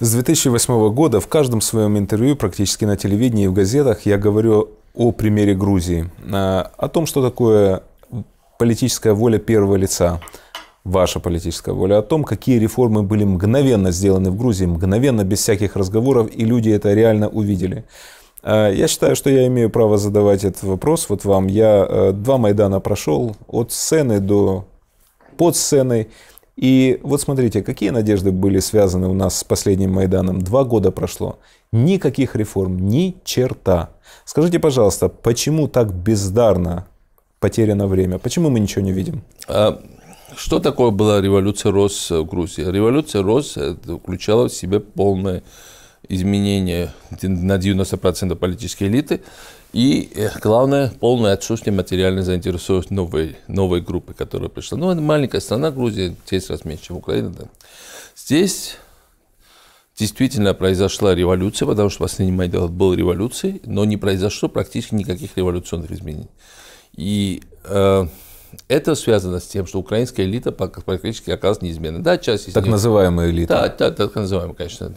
С 2008 года в каждом своем интервью, практически на телевидении и в газетах, я говорю о примере Грузии, а, о том, что такое политическая воля первого лица, ваша политическая воля, о том, какие реформы были мгновенно сделаны в Грузии, мгновенно, без всяких разговоров, и люди это реально увидели. А, я считаю, что я имею право задавать этот вопрос вот вам. Я э, два Майдана прошел, от сцены до под сценой. И вот смотрите, какие надежды были связаны у нас с последним Майданом. Два года прошло. Никаких реформ, ни черта. Скажите, пожалуйста, почему так бездарно потеряно время? Почему мы ничего не видим? А что такое была революция РОС в э, Грузии? Революция РОС э, включала в себя полное изменения на 90% политической элиты и, э, главное, полное отсутствие материальной заинтересованности новой, новой группы, которая пришла. Ну, это маленькая страна, Грузия, 10 раз меньше, чем Украина. Да. Здесь действительно произошла революция, потому что последний май был революцией, но не произошло практически никаких революционных изменений. И э, это связано с тем, что украинская элита практически оказалась неизменной. Да, часть из так них... называемая элита. Да, да, так называемая, конечно.